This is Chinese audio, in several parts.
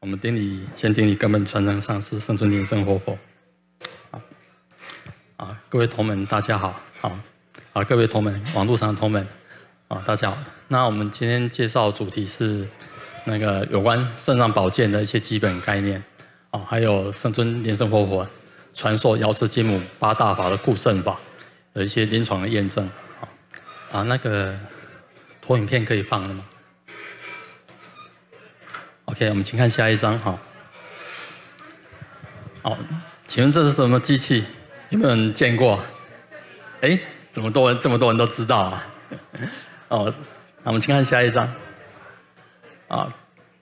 我们顶你，先顶你，根本传承上是生存灵生活佛，啊，各位同门大家好，啊，啊，各位同门网络上的同门，啊，大家好。那我们今天介绍主题是那个有关肾脏保健的一些基本概念，啊，还有生存灵生活佛传授瑶池金母八大法的固肾法的一些临床的验证，啊，啊，那个投影片可以放了吗？OK，我们请看下一张，好，好，请问这是什么机器？有没有人见过？哎，怎么多人这么多人都知道啊？哦，我们请看下一张，啊，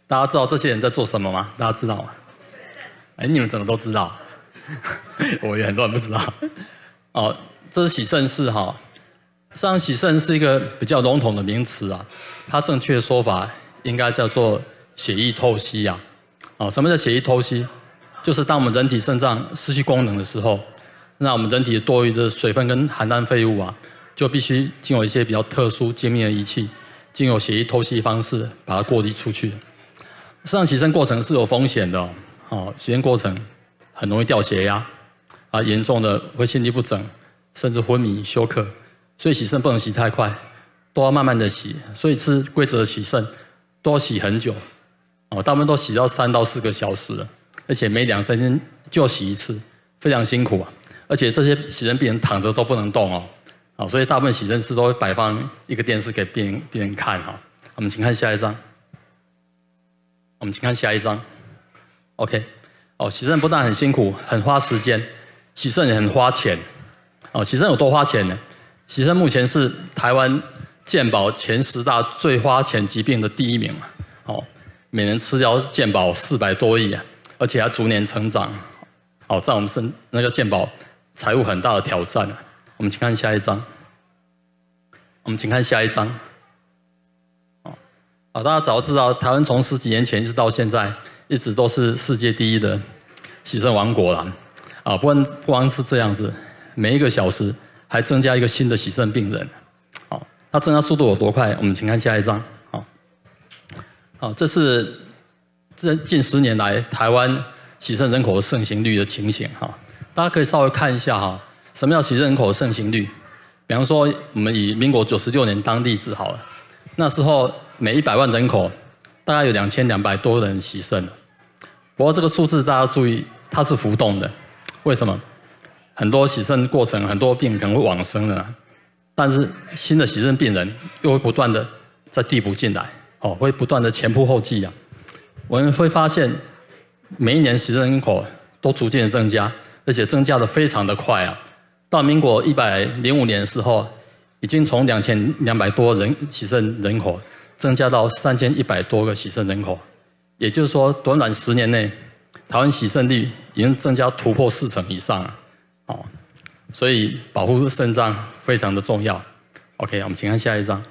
大家知道这些人在做什么吗？大家知道吗？哎，你们怎么都知道？我有很多人不知道。哦，这是喜胜事哈，上喜盛是一个比较笼统的名词啊，它正确的说法应该叫做。血液透析呀，啊，什么叫血液透析？就是当我们人体肾脏失去功能的时候，那我们人体多余的水分跟含氮废物啊，就必须经由一些比较特殊精密的仪器，经由血液透析方式把它过滤出去。肾脏洗肾过程是有风险的，啊，洗肾过程很容易掉血压，啊，严重的会心律不整，甚至昏迷休克，所以洗肾不能洗太快，都要慢慢的洗，所以吃规则的洗肾，都要洗很久。哦，部分都洗到三到四个小时了，而且每两三天就洗一次，非常辛苦啊！而且这些洗肾病人躺着都不能动哦，啊，所以大部分洗肾室都会摆放一个电视给病人病人看哈。我们请看下一张，我们请看下一张，OK。哦，洗肾不但很辛苦，很花时间，洗肾也很花钱。哦，洗肾有多花钱呢？洗肾目前是台湾健保前十大最花钱疾病的第一名嘛。每年吃掉健保四百多亿啊，而且还逐年成长，哦，在我们身那个健保财务很大的挑战我们请看下一章，我们请看下一章，哦，好，大家早知道台湾从十几年前一直到现在，一直都是世界第一的洗肾王国了，啊，不光不光是这样子，每一个小时还增加一个新的洗肾病人，啊，那增加速度有多快？我们请看下一章。啊，这是这近十年来台湾洗肾人口盛行率的情形哈。大家可以稍微看一下哈，什么叫洗肾人口盛行率？比方说，我们以民国九十六年当地治好，了，那时候每一百万人口大概有两千两百多人洗肾。不过这个数字大家注意，它是浮动的。为什么？很多洗肾过程很多病可能会往生了，但是新的洗肾病人又会不断的在递补进来。哦，会不断的前仆后继啊！我们会发现，每一年死人口都逐渐增加，而且增加的非常的快啊！到民国一百零五年的时候，已经从两千两百多人死剩人口，增加到三千一百多个死剩人口，也就是说，短短十年内，台湾死剩率已经增加突破四成以上啊！哦，所以保护肾脏非常的重要。OK，我们请看下一张。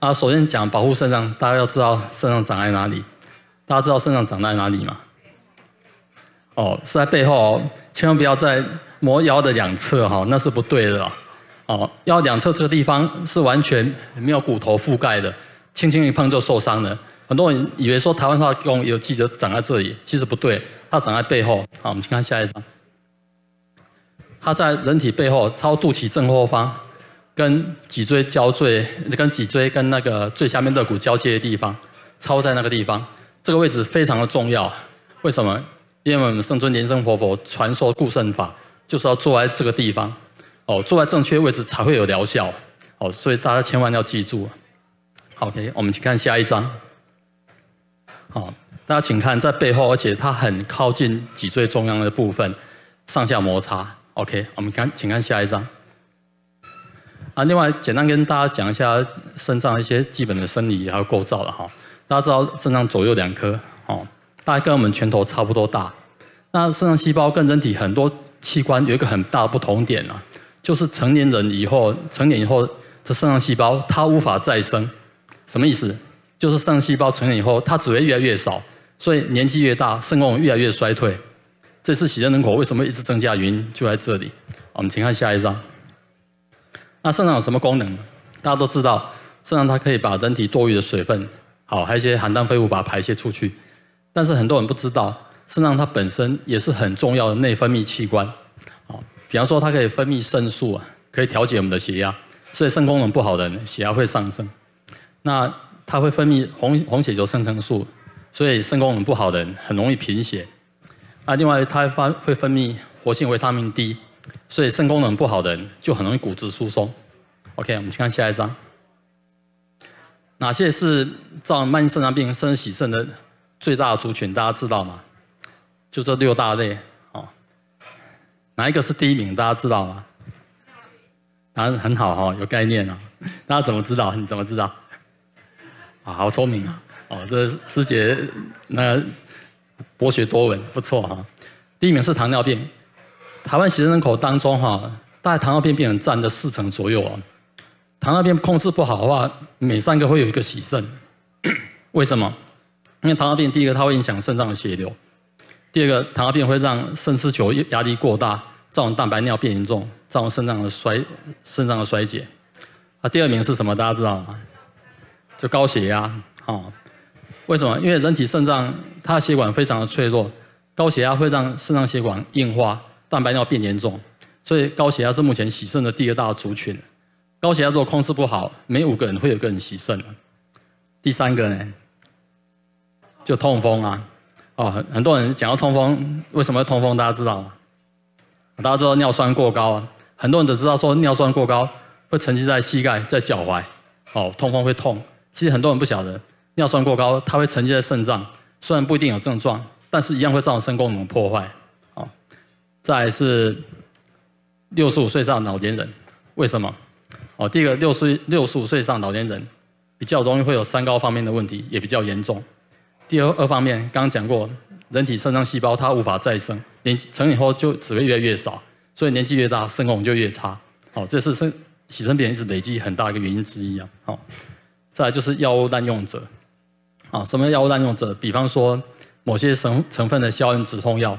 啊，首先讲保护肾脏，大家要知道肾脏长在哪里。大家知道肾脏长在哪里吗？哦，是在背后哦，千万不要在磨腰的两侧哈，那是不对的。哦，腰两侧这个地方是完全没有骨头覆盖的，轻轻一碰就受伤了。很多人以为说台湾话用有记得长在这里，其实不对，它长在背后。好，我们看下一张，它在人体背后，超肚脐正后方。跟脊椎交最，跟脊椎跟那个最下面肋骨交接的地方，超在那个地方，这个位置非常的重要。为什么？因为我们圣尊莲生佛佛传授固肾法，就是要坐在这个地方。哦，坐在正确位置才会有疗效。哦，所以大家千万要记住。OK，我们去看下一张。好，大家请看在背后，而且它很靠近脊椎中央的部分，上下摩擦。OK，我们看，请看下一张。啊，另外简单跟大家讲一下肾脏一些基本的生理还有构造了哈。大家知道肾脏左右两颗，哦，大概跟我们拳头差不多大。那肾脏细胞跟人体很多器官有一个很大不同点啊，就是成年人以后，成年以后这肾脏细胞它无法再生。什么意思？就是肾脏细胞成年以后它只会越来越少，所以年纪越大，肾功能越来越衰退。这次喜人人口为什么一直增加？原因就在这里。我们请看下一张。那肾脏有什么功能？大家都知道，肾脏它可以把人体多余的水分，好，还有一些含氮废物把它排泄出去。但是很多人不知道，肾脏它本身也是很重要的内分泌器官。好，比方说它可以分泌肾素啊，可以调节我们的血压，所以肾功能不好的人血压会上升。那它会分泌红红血球生成素，所以肾功能不好的人很容易贫血。那另外它发会分泌活性维他命 D。所以肾功能不好的人就很容易骨质疏松。OK，我们去看下一张。哪些是造成慢性肾脏病、肾喜肾的最大族群？大家知道吗？就这六大类哦。哪一个是第一名？大家知道吗？案很好哈，有概念啊。大家怎么知道？你怎么知道？好聪明啊！哦，这师姐那博学多闻，不错哈。第一名是糖尿病。台湾死肾人口当中，哈，大概糖尿病病人占了四成左右啊。糖尿病控制不好的话，每三个会有一个喜肾。为什么？因为糖尿病第一个它会影响肾脏的血流，第二个糖尿病会让肾丝球压力过大，造成蛋白尿变严重，造成肾脏的衰肾脏的衰竭。啊，第二名是什么？大家知道吗？就高血压啊。为什么？因为人体肾脏它的血管非常的脆弱，高血压会让肾脏血管硬化。蛋白尿变严重，所以高血压是目前洗肾的第二大族群。高血压如果控制不好，每五个人会有个人洗肾。第三个呢，就痛风啊，哦，很很多人讲到痛风，为什么会痛风？大家知道吗？大家知道尿酸过高啊，很多人只知道说尿酸过高会沉积在膝盖、在脚踝，哦，痛风会痛。其实很多人不晓得，尿酸过高它会沉积在肾脏，虽然不一定有症状，但是一样会造成肾功能破坏。再是六十五岁上老年人，为什么？哦，第一个六岁六十五岁上老年人比较容易会有三高方面的问题，也比较严重。第二二方面，刚刚讲过，人体肾脏细胞它无法再生，年成以后就只会越来越少，所以年纪越大，肾功能就越差。好，这是肾洗肾病一直累积很大一个原因之一啊。好，再来就是药物滥用者，啊，什么药物滥用者？比方说某些成成分的消炎止痛药，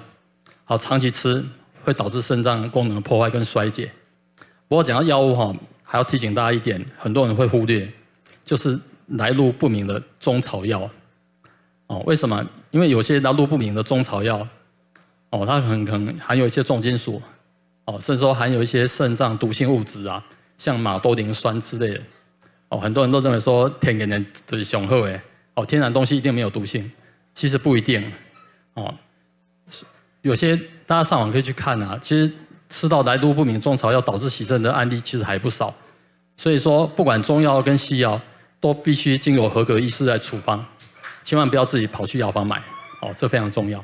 好，长期吃。会导致肾脏功能破坏跟衰竭。不过讲到药物哈，还要提醒大家一点，很多人会忽略，就是来路不明的中草药。哦，为什么？因为有些来路不明的中草药，哦，它很可能含有一些重金属，哦，甚至说含有一些肾脏毒性物质啊，像马兜铃酸之类。哦，很多人都认为说天然的雄厚哎，哦，天然东西一定没有毒性，其实不一定，哦。有些大家上网可以去看啊，其实吃到来路不明、中草药导致洗肾的案例其实还不少。所以说，不管中药跟西药，都必须经由合格医师来处方，千万不要自己跑去药房买，哦，这非常重要。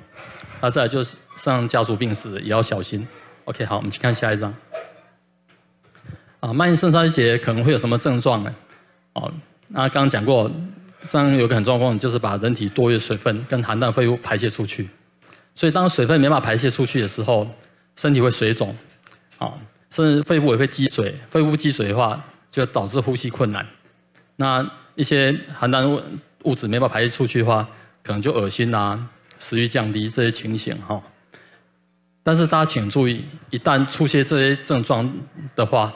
那再来就是上家族病史也要小心。OK，好，我们去看下一张。啊，慢性肾衰竭可能会有什么症状呢？哦，那刚刚讲过，上有个很状况，就是把人体多余水分跟含氮废物排泄出去。所以，当水分没办法排泄出去的时候，身体会水肿，啊，甚至肺部也会积水。肺部积水的话，就导致呼吸困难。那一些含氮物物质没办法排泄出去的话，可能就恶心呐，食欲降低这些情形哈。但是大家请注意，一旦出现这些症状的话，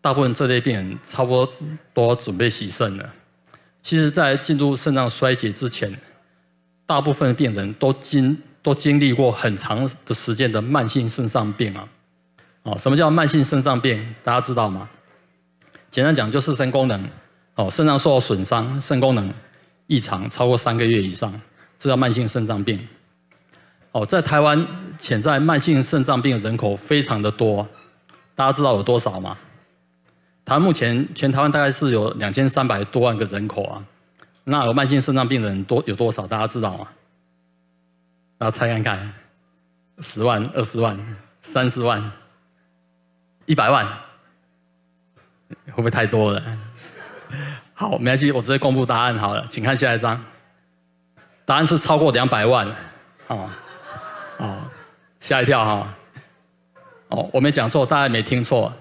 大部分这类病人差不多都要准备洗肾了。其实，在进入肾脏衰竭之前，大部分病人都经。都经历过很长的时间的慢性肾脏病啊！哦，什么叫慢性肾脏病？大家知道吗？简单讲就是肾功能哦，肾脏受到损伤，肾功能异常超过三个月以上，这叫慢性肾脏病。哦，在台湾潜在慢性肾脏病的人口非常的多，大家知道有多少吗？台湾目前全台湾大概是有两千三百多万个人口啊，那有慢性肾脏病人多有多少？大家知道吗？大家猜看看，十万、二十万、三十万、一百万，会不会太多了？好，没关系，我直接公布答案好了，请看下一张，答案是超过两百万，哦，啊，吓一跳哈！哦，我没讲错，大家没听错。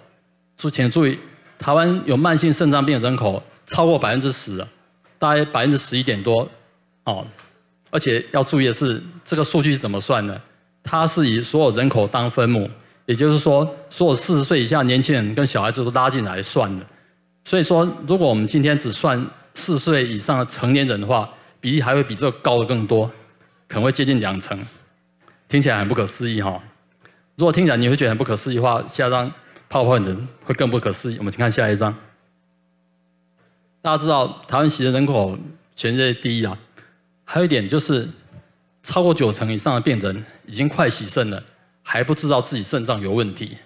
注请注意，台湾有慢性肾脏病人口超过百分之十，大概百分之十一点多，哦。而且要注意的是，这个数据是怎么算的？它是以所有人口当分母，也就是说，所有四十岁以下年轻人跟小孩子都拉进来算的。所以说，如果我们今天只算四十岁以上的成年人的话，比例还会比这个高的更多，可能会接近两成。听起来很不可思议哈！如果听起来你会觉得很不可思议的话，下张泡泡人会更不可思议。我们请看下一张。大家知道台湾其实人口全世界第一啊。还有一点就是，超过九成以上的病人已经快洗肾了，还不知道自己肾脏有问题，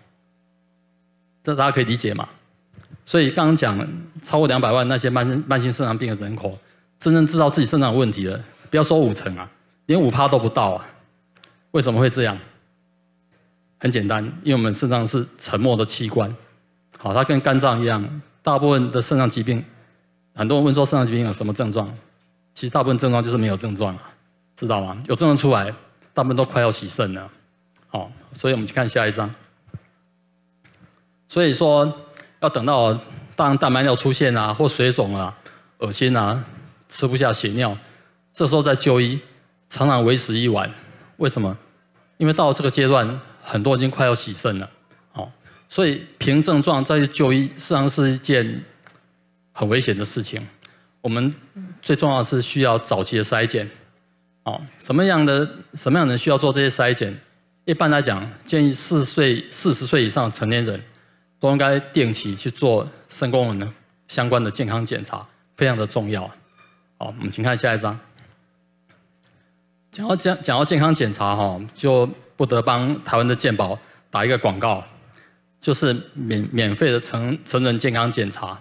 这大家可以理解嘛？所以刚刚讲超过两百万那些慢性慢性肾脏病的人口，真正知道自己肾脏问题的，不要说五成啊，连五趴都不到啊！为什么会这样？很简单，因为我们肾脏是沉默的器官，好，它跟肝脏一样，大部分的肾脏疾病，很多人问说肾脏疾病有什么症状？其实大部分症状就是没有症状知道吗？有症状出来，大部分都快要洗肾了。好，所以我们去看下一章。所以说，要等到当蛋白尿出现啊，或水肿啊、恶心啊、吃不下、血尿，这时候再就医，常常为时已晚。为什么？因为到这个阶段，很多已经快要洗肾了。好，所以凭症状再去就医，实际上是一件很危险的事情。我们。最重要是需要早期的筛检，哦，什么样的什么样的人需要做这些筛检？一般来讲，建议四岁、四十岁以上的成年人都应该定期去做肾功能相关的健康检查，非常的重要。好，我们请看下一张。讲到讲讲到健康检查，哈，就不得帮台湾的健保打一个广告，就是免免费的成成人健康检查，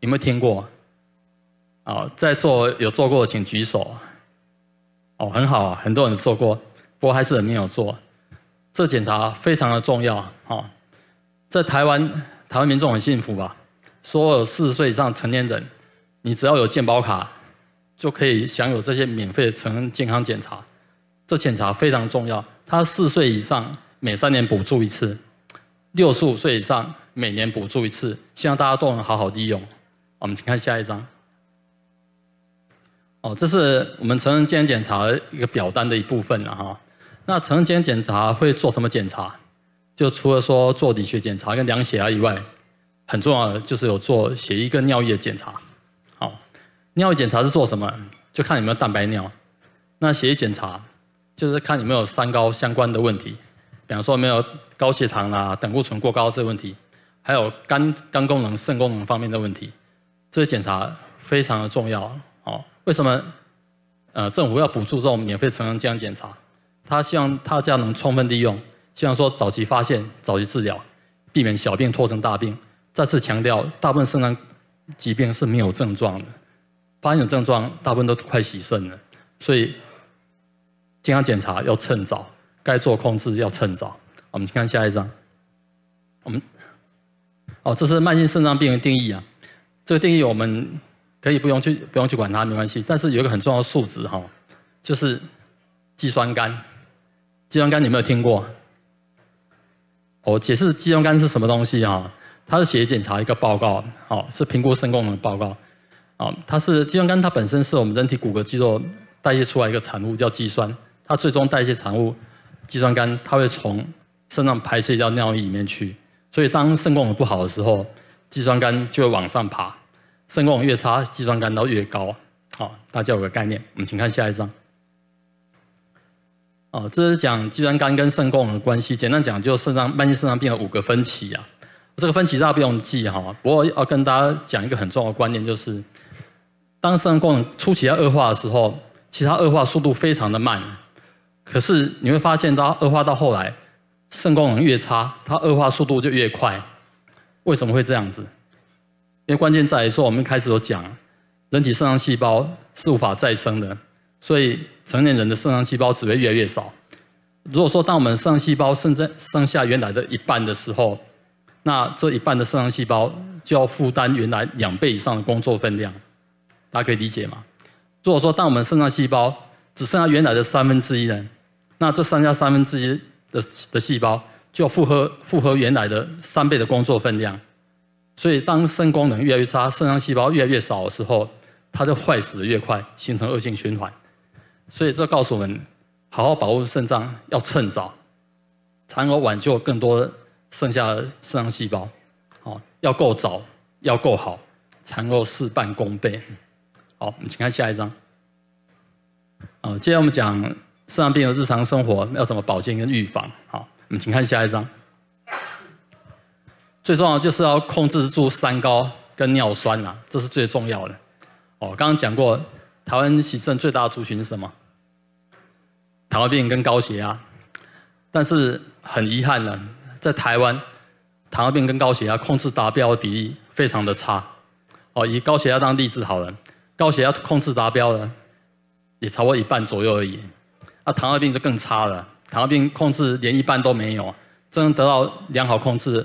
有没有听过？啊，在座有做过的请举手，哦，很好，很多人做过，不过还是没有做。这检查非常的重要啊，在台湾台湾民众很幸福吧？所有四十岁以上成年人，你只要有健保卡，就可以享有这些免费的成人健康检查。这检查非常重要，他四十岁以上每三年补助一次，六十五岁以上每年补助一次，希望大家都能好好利用。我们请看下一张。哦，这是我们成人健康检查一个表单的一部分了哈。那成人健康检查会做什么检查？就除了说做理学检查跟量血压以外，很重要的就是有做血液跟尿液检查。好，尿液检查是做什么？就看有没有蛋白尿。那血液检查就是看有没有三高相关的问题，比方说没有高血糖啦、胆固醇过高这个问题，还有肝肝功能、肾功能方面的问题。这些检查非常的重要。为什么呃政府要补助这种免费成人健康检查？他希望他家能充分利用，希望说早期发现、早期治疗，避免小病拖成大病。再次强调，大部分肾脏疾病是没有症状的，发现有症状，大部分都快洗肾了。所以健康检查要趁早，该做控制要趁早。我们看下一张，我们哦这是慢性肾脏病的定义啊，这个定义我们。可以不用去不用去管它，没关系。但是有一个很重要的数值哈，就是肌酸酐。肌酸酐有没有听过？我解释肌酸酐是什么东西啊？它是血液检查一个报告，哦，是评估肾功能的报告。哦，它是肌酸酐，它本身是我们人体骨骼肌肉代谢出来一个产物叫肌酸，它最终代谢产物肌酸酐，它会从肾脏排泄到尿液里面去。所以当肾功能不好的时候，肌酸酐就会往上爬。肾功能越差，肌酸肝都越高。好，大家有个概念。我们请看下一张。哦，这是讲肌酸肝跟肾功能的关系。简单讲，就肾脏慢性肾脏病有五个分期啊。这个分期大家不用记哈。不过要跟大家讲一个很重要的观念，就是当肾功能初期要恶化的时候，其实它恶化速度非常的慢。可是你会发现，它恶化到后来，肾功能越差，它恶化速度就越快。为什么会这样子？关键在于说，我们开始都讲，人体肾脏细胞是无法再生的，所以成年人的肾脏细胞只会越来越少。如果说，当我们肾上细胞剩在剩下原来的一半的时候，那这一半的肾脏细胞就要负担原来两倍以上的工作分量，大家可以理解吗？如果说，当我们肾脏细胞只剩下原来的三分之一的，那这剩下三分之一的的细胞就要负荷负荷原来的三倍的工作分量。所以，当肾功能越来越差，肾脏细胞越来越少的时候，它就坏死的越快，形成恶性循环。所以，这告诉我们，好好保护肾脏要趁早，才能够挽救更多剩下的肾脏细胞。好，要够早，要够好，才能够事半功倍。好，我们请看下一章。啊，接下来我们讲肾脏病的日常生活要怎么保健跟预防。好，我们请看下一章。最重要就是要控制住三高跟尿酸呐，这是最重要的。哦，刚刚讲过，台湾喜肾最大的族群是什么？糖尿病跟高血压。但是很遗憾呢，在台湾，糖尿病跟高血压控制达标的比例非常的差。哦，以高血压当例子好了，高血压控制达标的也超过一半左右而已。那糖尿病就更差了，糖尿病控制连一半都没有，真正得到良好控制。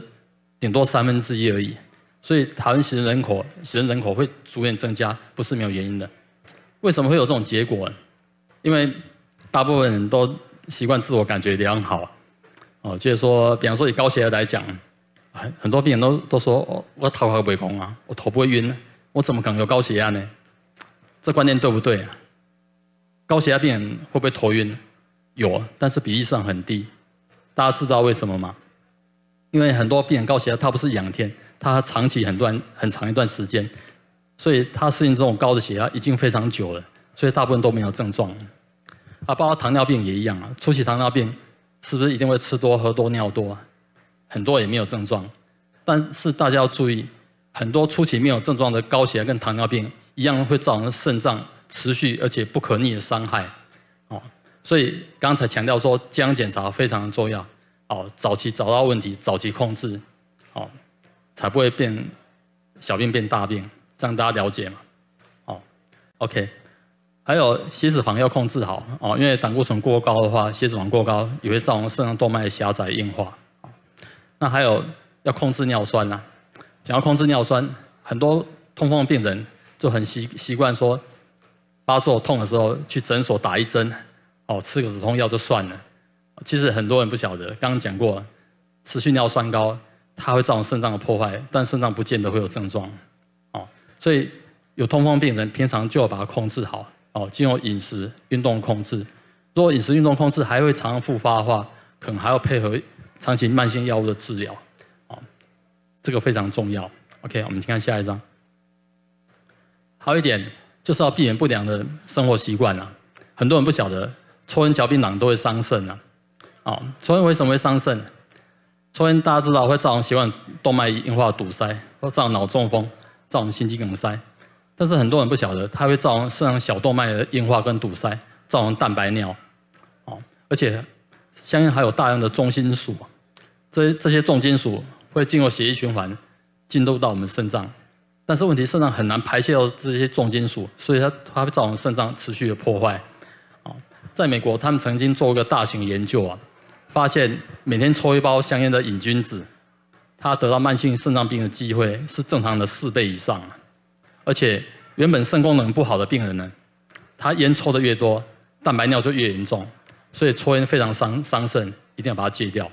顶多三分之一而已，所以台湾其人人口，其人人口会逐渐增加，不是没有原因的。为什么会有这种结果？因为大部分人都习惯自我感觉良好，哦，就是说，比方说以高血压来讲，很很多病人都都说，我头壳没空啊，我头不会晕，我怎么能有高血压呢？这观念对不对啊？高血压病人会不会头晕？有，但是比例上很低。大家知道为什么吗？因为很多病人高血压，它不是一天，它长期很段很长一段时间，所以他适应这种高的血压已经非常久了，所以大部分都没有症状。啊，包括糖尿病也一样啊，初期糖尿病是不是一定会吃多喝多尿多？很多也没有症状，但是大家要注意，很多初期没有症状的高血压跟糖尿病一样会造成肾脏持续而且不可逆的伤害。哦，所以刚才强调说健康检查非常重要。哦，早期找到问题，早期控制，哦，才不会变小病变大病，这样大家了解嘛，哦，OK，还有血脂肪要控制好，哦，因为胆固醇过高的话，血脂肪过高也会造成肾脏动脉狭窄硬化，那还有要控制尿酸呐，想要控制尿酸，很多痛风病人就很习习惯说，发作痛的时候去诊所打一针，哦，吃个止痛药就算了。其实很多人不晓得，刚刚讲过，持续尿酸高，它会造成肾脏的破坏，但肾脏不见得会有症状，哦，所以有痛风病人平常就要把它控制好，哦，进入饮食、运动控制。如果饮食、运动控制还会常常复发的话，可能还要配合长期慢性药物的治疗，哦，这个非常重要。OK，我们先看下一张。还一点就是要避免不良的生活习惯啊，很多人不晓得抽烟、嚼槟榔都会伤肾啊。啊，抽烟为什么会伤肾？抽烟大家知道会造成血管动脉硬化、堵塞，会造成脑中风，造成心肌梗塞。但是很多人不晓得，它会造成肾脏小动脉的硬化跟堵塞，造成蛋白尿。啊，而且相应还有大量的重金属，这这些重金属会进入血液循环，进入到我们肾脏。但是问题，肾脏很难排泄掉这些重金属，所以它它会造成肾脏持续的破坏。啊，在美国他们曾经做过一个大型研究啊。发现每天抽一包香烟的瘾君子，他得到慢性肾脏病的机会是正常的四倍以上。而且原本肾功能不好的病人呢，他烟抽的越多，蛋白尿就越严重。所以抽烟非常伤伤肾，一定要把它戒掉。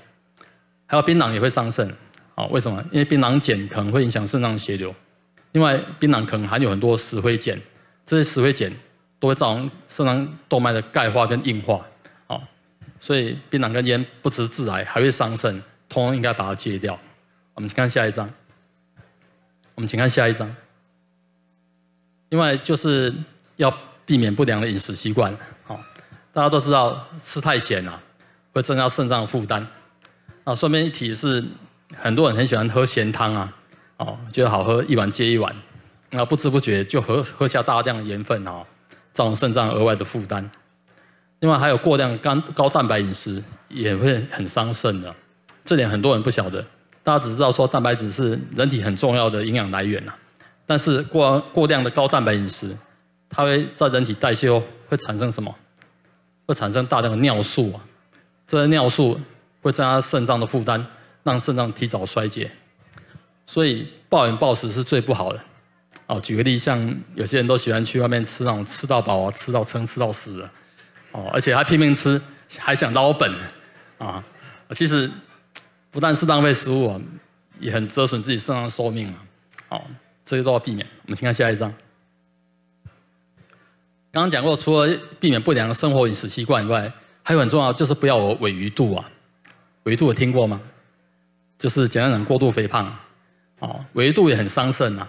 还有槟榔也会伤肾，啊，为什么？因为槟榔碱可能会影响肾脏血流。另外，槟榔可能含有很多石灰碱，这些石灰碱都会造成肾脏动脉的钙化跟硬化。所以槟榔跟烟不只是致癌，还会伤肾，通通应该把它戒掉。我们请看下一章。我们请看下一章。另外就是要避免不良的饮食习惯。好，大家都知道吃太咸啊，会增加肾脏负担。啊，顺便一提是，很多人很喜欢喝咸汤啊，哦，觉得好喝，一碗接一碗，那不知不觉就喝喝下大量的盐分啊，造成肾脏额外的负担。另外还有过量高高蛋白饮食也会很伤肾的，这点很多人不晓得。大家只知道说蛋白质是人体很重要的营养来源呐，但是过过量的高蛋白饮食，它会在人体代谢后会产生什么？会产生大量的尿素啊，这些尿素会增加肾脏的负担，让肾脏提早衰竭。所以暴饮暴食是最不好的。哦，举个例，像有些人都喜欢去外面吃那种吃到饱啊、吃到撑、吃到死的。哦，而且还拼命吃，还想捞本，啊，其实不但是浪费食物也很折损自己身上的寿命啊。哦，这些都要避免。我们请看下一张。刚刚讲过，除了避免不良的生活饮食习惯以外，还有很重要就是不要有尾余度啊。尾度有听过吗？就是简单讲过度肥胖。哦，尾度也很伤肾啊。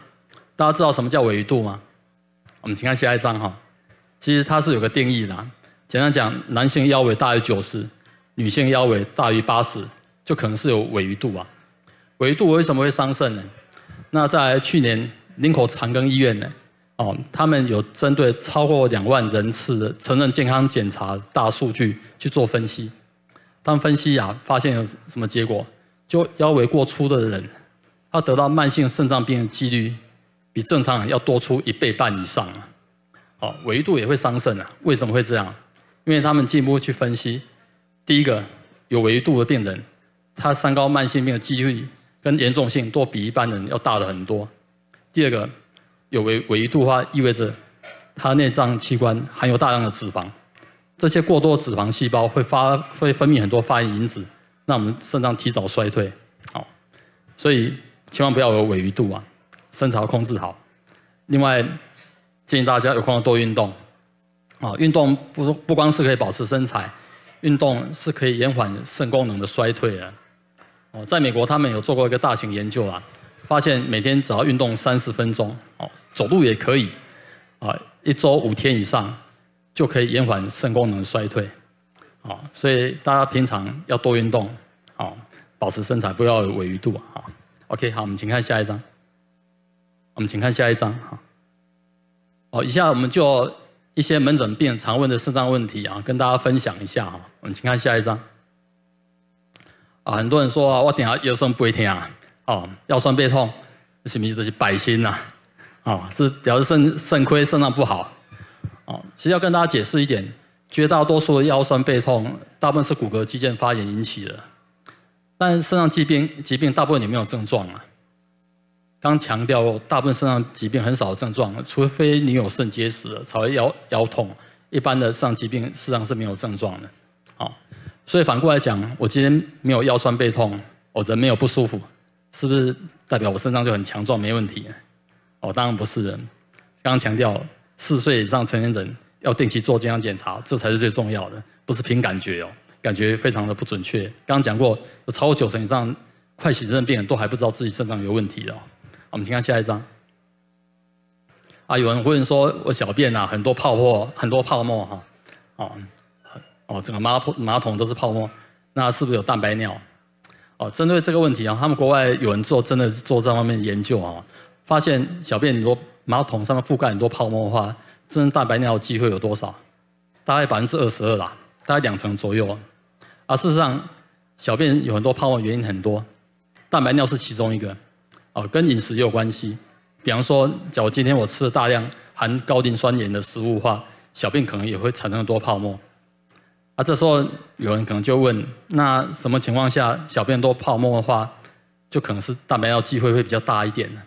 大家知道什么叫尾余度吗？我们请看下一张哈。其实它是有个定义的。怎样讲？男性腰围大于九十，女性腰围大于八十，就可能是有尾鱼度啊。尾鱼度为什么会伤肾呢？那在去年林口长庚医院呢，哦，他们有针对超过两万人次的成人健康检查大数据去做分析。当分析呀，发现有什么结果？就腰围过粗的人，他得到慢性肾脏病的几率比正常人要多出一倍半以上啊！哦，维度也会伤肾啊？为什么会这样？因为他们进一步去分析，第一个有维度的病人，他三高慢性病的几率跟严重性都比一般人要大了很多。第二个，有维维度的话，意味着他内脏器官含有大量的脂肪，这些过多脂肪细胞会发会分泌很多发炎因子，让我们肾脏提早衰退。好，所以千万不要有维度啊，身材控制好。另外，建议大家有空多运动。啊，运动不不光是可以保持身材，运动是可以延缓肾功能的衰退的。哦，在美国他们有做过一个大型研究啊，发现每天只要运动三十分钟，哦，走路也可以，啊，一周五天以上就可以延缓肾功能衰退。啊，所以大家平常要多运动，啊，保持身材，不要有肥余度。啊，OK，好，我们请看下一张，我们请看下一张。哈，哦，以下我们就。一些门诊病人常问的肾脏问题啊，跟大家分享一下啊。我们请看下一张。啊，很多人说啊，我等下腰酸不痛啊，哦，腰酸背痛，什么意思？这是百心呐，啊，是表示肾肾亏、肾脏不好。哦，其实要跟大家解释一点，绝大多数的腰酸背痛，大部分是骨骼肌腱发炎引起的，但肾脏疾病疾病大部分也没有症状啊。刚强调，大部分身上疾病很少症状，除非你有肾结石、才会腰腰痛，一般的上疾病事实上是没有症状的。好，所以反过来讲，我今天没有腰酸背痛，我人没有不舒服，是不是代表我身上就很强壮没问题？哦，当然不是。人，刚强调，四岁以上成年人要定期做健康检查，这才是最重要的，不是凭感觉哦，感觉非常的不准确。刚刚讲过，超过九成以上快洗肾病人都还不知道自己身上有问题哦。我们先看下一张啊！有人会说：“我小便啊，很多泡沫，很多泡沫哈。”哦，哦，整个马桶、马桶都是泡沫，那是不是有蛋白尿？哦，针对这个问题啊，他们国外有人做，真的做这方面研究啊，发现小便多，马桶上面覆盖很多泡沫的话，真的蛋白尿的机会有多少？大概百分之二十二啦，大概两成左右。啊，事实上，小便有很多泡沫，原因很多，蛋白尿是其中一个。哦，跟饮食有关系。比方说，假如今天我吃了大量含高磷酸盐的食物的话，小便可能也会产生多泡沫。啊，这时候有人可能就问：那什么情况下小便多泡沫的话，就可能是蛋白尿机会会比较大一点呢？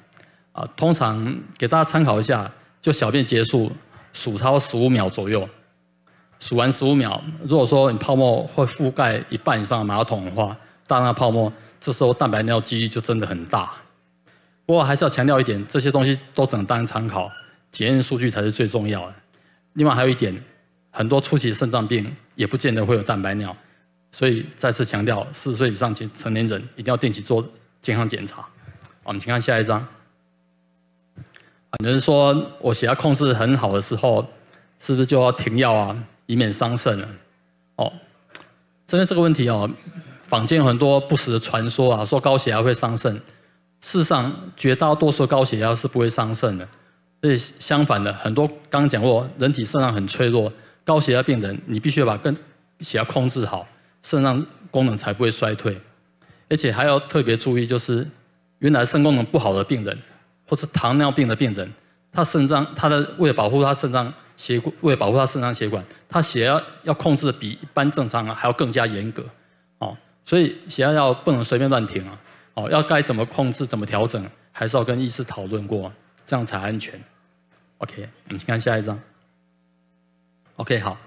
啊，通常给大家参考一下，就小便结束数超十五秒左右，数完十五秒，如果说你泡沫会覆盖一半以上马桶的话，大量的泡沫，这时候蛋白尿几率就真的很大。不过还是要强调一点，这些东西都只能当参考，检验数据才是最重要的。另外还有一点，很多初期肾脏病也不见得会有蛋白尿，所以再次强调，四十岁以上成成年人一定要定期做健康检查。我们请看下一很有人说，我血压控制很好的时候，是不是就要停药啊，以免伤肾了？哦，针对这个问题哦，坊间很多不实传说啊，说高血压会伤肾。世上绝大多数高血压是不会伤肾的，所以相反的，很多刚讲过，人体肾脏很脆弱，高血压病人你必须要把跟血压控制好，肾脏功能才不会衰退，而且还要特别注意，就是原来肾功能不好的病人，或是糖尿病的病人，他肾脏他的为了保护他肾脏血，为了保护他肾脏血管，他血压要控制的比一般正常啊还要更加严格，哦，所以血压药不能随便乱停啊。哦，要该怎么控制、怎么调整，还是要跟医师讨论过，这样才安全。OK，我们请看下一张。OK，好，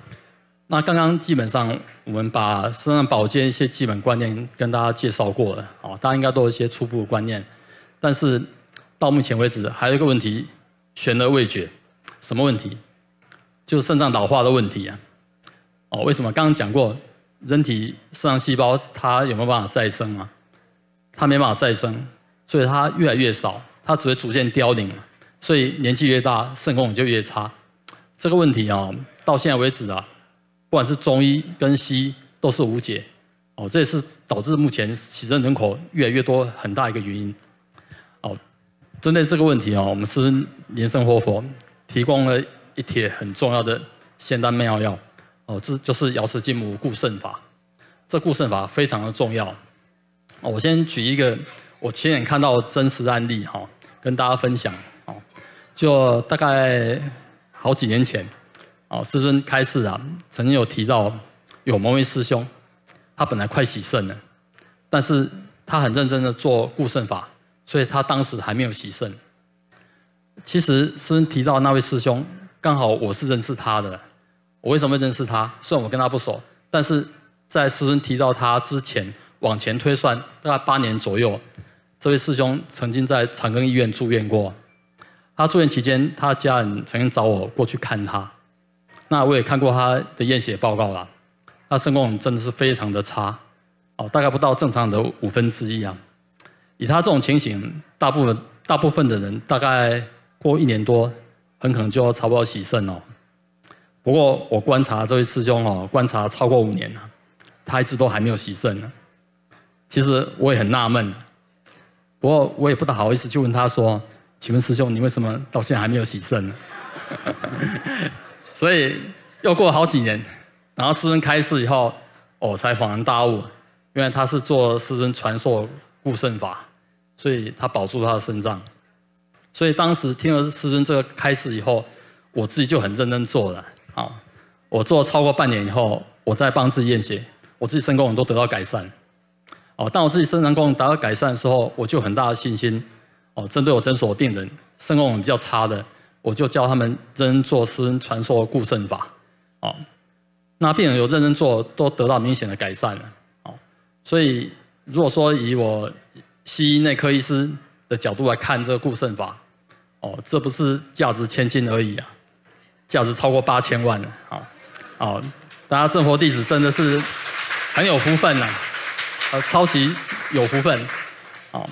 那刚刚基本上我们把肾脏保健一些基本观念跟大家介绍过了，哦，大家应该都有一些初步的观念。但是到目前为止，还有一个问题悬而未决，什么问题？就是肾脏老化的问题啊。哦，为什么？刚刚讲过，人体肾脏细胞它有没有办法再生啊？他没办法再生，所以他越来越少，他只会逐渐凋零。所以年纪越大，肾功能就越差。这个问题啊，到现在为止啊，不管是中医跟西医都是无解。哦，这也是导致目前起症人口越来越多很大一个原因。哦，针对这个问题啊，我们是年生活佛提供了一帖很重要的仙丹妙药。哦，这就是瑶池金母固肾法。这固肾法非常的重要。我先举一个我亲眼看到真实的案例哈，跟大家分享哦，就大概好几年前，哦师尊开示啊，曾经有提到有某位师兄，他本来快洗肾了，但是他很认真的做固肾法，所以他当时还没有洗肾。其实师尊提到那位师兄，刚好我是认识他的，我为什么会认识他？虽然我跟他不熟，但是在师尊提到他之前。往前推算，大概八年左右，这位师兄曾经在长庚医院住院过。他住院期间，他家人曾经找我过去看他。那我也看过他的验血报告了，他肾功能真的是非常的差哦，大概不到正常的五分之一啊。以他这种情形，大部分大部分的人大概过一年多，很可能就要不报洗肾哦。不过我观察这位师兄哦，观察超过五年了，他一直都还没有洗肾呢。其实我也很纳闷，不过我也不大好意思去问他说：“请问师兄，你为什么到现在还没有洗肾？” 所以又过了好几年，然后师尊开示以后，我才恍然大悟，因为他是做师尊传授护肾法，所以他保住他的肾脏。所以当时听了师尊这个开示以后，我自己就很认真做了啊。我做超过半年以后，我再帮自己验血，我自己肾功能都得到改善。哦，当我自己肾功能达到改善的时候，我就很大的信心。哦，针对我诊所的病人，肾功能比较差的，我就教他们认真做人传说固肾法。哦，那病人有认真做，都得到明显的改善了。哦，所以如果说以我西医内科医师的角度来看这个固肾法，哦，这不是价值千金而已啊，价值超过八千万了。好，哦，大家正佛弟子真的是很有福分呐。呃，超级有福分，啊，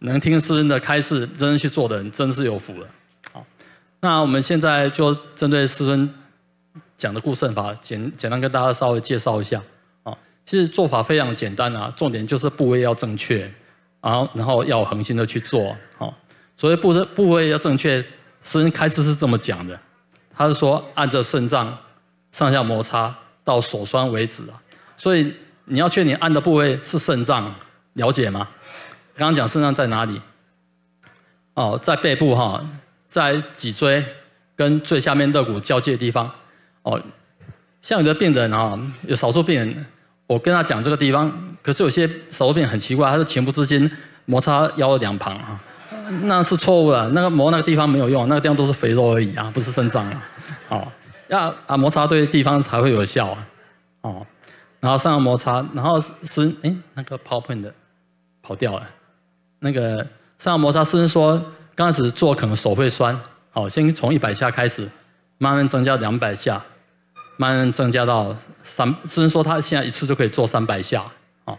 能听师恩的开示，认真去做的人，真是有福了，啊。那我们现在就针对师尊讲的固肾法，简简单跟大家稍微介绍一下，啊，其实做法非常简单啊，重点就是部位要正确，啊，然后要恒心的去做，好。所以部位部位要正确，师尊开示是这么讲的，他是说按着肾脏上下摩擦到手酸为止啊，所以。你要确定按的部位是肾脏，了解吗？刚刚讲肾脏在哪里？哦，在背部哈，在脊椎跟最下面肋骨交界的地方。哦，像有的病人啊，有少数病人，我跟他讲这个地方，可是有些少数病人很奇怪，他是情不自禁摩擦腰的两旁啊，那是错误的，那个摩那个地方没有用，那个地方都是肥肉而已啊，不是肾脏啊。哦，要啊摩擦对地方才会有效啊。哦。然后上下摩擦，然后师哎那个 PowerPoint 跑掉了，那个上下摩擦师说刚开始做可能手会酸，好先从一百下开始，慢慢增加两百下，慢慢增加到三。师说他现在一次就可以做三百下啊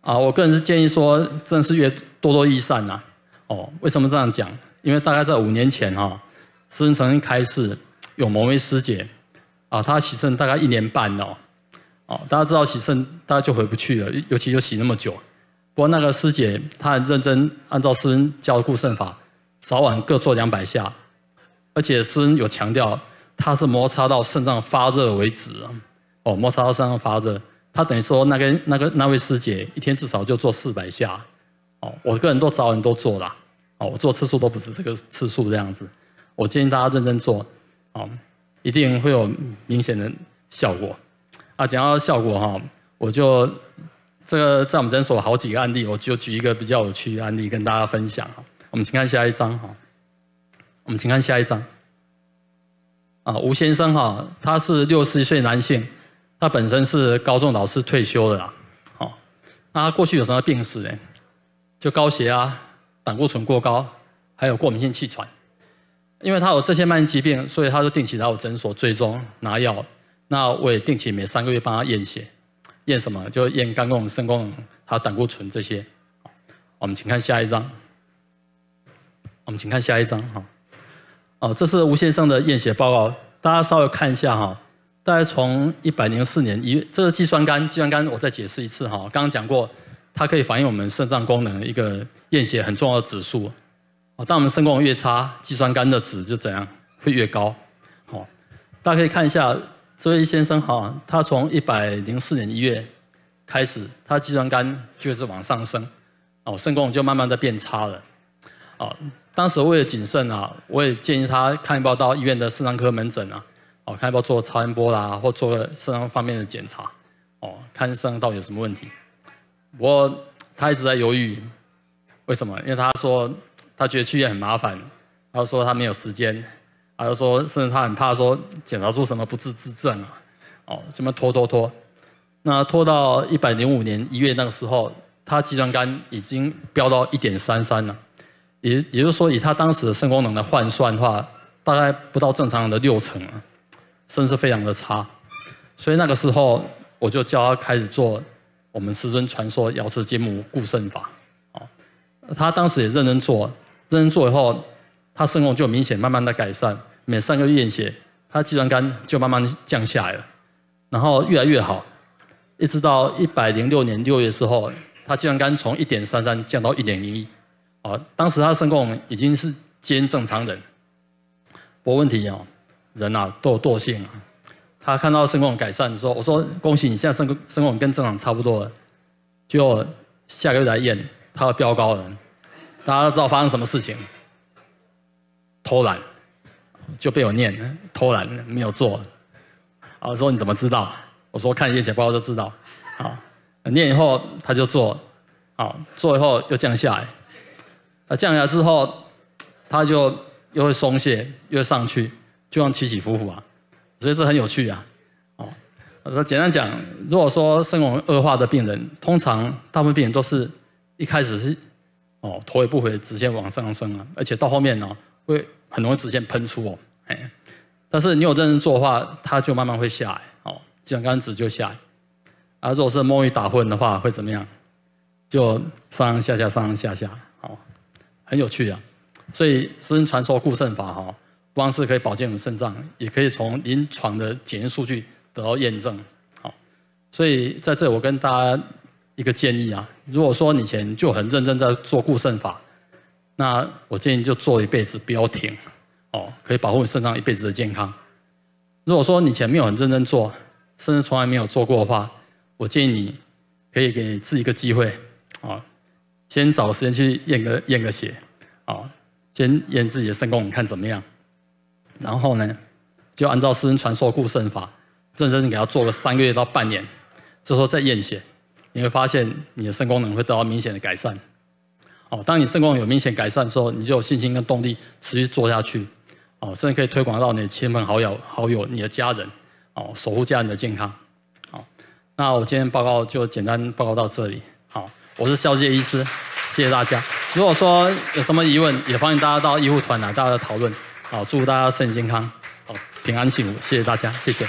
啊！我个人是建议说，真是越多多益善呐。哦，为什么这样讲？因为大概在五年前哈，师曾经开始有某位师姐啊，她牺牲大概一年半哦。哦，大家知道洗肾，大家就回不去了，尤其又洗那么久。不过那个师姐她很认真，按照师恩教的固肾法，早晚各做两百下，而且师恩有强调，它是摩擦到肾脏发热为止。哦，摩擦到肾脏发热，他等于说那个那个那位师姐一天至少就做四百下。哦，我个人都早晚都做了。哦，我做次数都不止这个次数这样子。我建议大家认真做，哦，一定会有明显的效果。啊，讲到效果哈，我就这个在我们诊所好几个案例，我就举一个比较有趣的案例跟大家分享我们请看下一张哈，我们请看下一张。啊，吴先生哈，他是六十一岁男性，他本身是高中老师退休的啦。好，那他过去有什么病史呢？就高血压、胆固醇过高，还有过敏性气喘。因为他有这些慢性疾病，所以他就定期来我诊所追踪拿药。那我也定期每三个月帮他验血，验什么？就验肝功能、肾功能还有胆固醇这些。我们请看下一章，我们请看下一章哈。哦，这是吴先生的验血报告，大家稍微看一下哈。大家从一百零四年一月，这是计算肝计算肝，我再解释一次哈。刚刚讲过，它可以反映我们肾脏功能一个验血很重要的指数。哦，当我们肾功能越差，计算肝的值就怎样？会越高。好，大家可以看一下。这位先生哈，他从一百零四年一月开始，他肌酸肝就是往上升，哦，肾功能就慢慢的变差了。哦，当时为了谨慎啊，我也建议他看一包到医院的肾脏科门诊啊，哦，看一包做超音波啦，或做肾脏方面的检查，哦，看肾脏到底有什么问题。不过他一直在犹豫，为什么？因为他说他觉得去医院很麻烦，他说他没有时间。他就说，甚至他很怕说检查出什么不治之症啊，哦，这么拖拖拖，那拖到105年1月那个时候，他肌酐已经飙到1.33了，也也就是说以他当时的肾功能来换算的话，大概不到正常人的六成啊，甚至非常的差，所以那个时候我就叫他开始做我们师尊传说瑶池金母固肾法，哦，他当时也认真做，认真做以后。他肾功就明显慢慢的改善，每三个月验血，他肌酸酐就慢慢降下来了，然后越来越好，一直到一百零六年六月之后，他肌酸酐从一点三三降到一点零一，啊，当时他肾功已经是接近正常人，不过问题哦，人啊都有惰性啊，他看到肾功改善的时候，我说恭喜你，现在肾功肾功跟正常差不多了，就下个月来验，他会飙高了，大家都知道发生什么事情？偷懒，就被我念偷懒，没有做。啊，说你怎么知道？我说看验血报就知道。啊，念以后他就做，啊，做以后又降下来，啊，降下来之后他就又会松懈，又会上去，就像起起伏伏啊。所以这很有趣啊。哦，我说简单讲，如果说肾功恶化的病人，通常大部分病人都是一开始是，哦，头也不回直接往上升啊，而且到后面呢。会很容易直接喷出哦，哎，但是你有认真做的话，它就慢慢会下来哦，几根杆子就下来。啊，如果是摸鱼打混的话，会怎么样？就上上下下，上上下下，好，很有趣啊。所以，声人传说固肾法哈，不光是可以保健我们肾脏，也可以从临床的检验数据得到验证。好，所以在这我跟大家一个建议啊，如果说你以前就很认真在做固肾法。那我建议就做一辈子，不要停，哦，可以保护你肾脏一辈子的健康。如果说你前面有很认真做，甚至从来没有做过的话，我建议你可以给自己一个机会，啊，先找时间去验个验个血，啊，先验自己的肾功，能看怎么样？然后呢，就按照《私人传说固肾法》认真给他做个三个月到半年，之后再验血，你会发现你的肾功能会得到明显的改善。哦，当你功能有明显改善的时候，你就有信心跟动力持续做下去。哦，甚至可以推广到你的亲朋好友、好友、你的家人。哦，守护家人的健康。好，那我今天报告就简单报告到这里。好，我是肖志杰医师，谢谢大家。如果说有什么疑问，也欢迎大家到医护团来大家的讨论。好，祝大家身体健康，好平安幸福。谢谢大家，谢谢。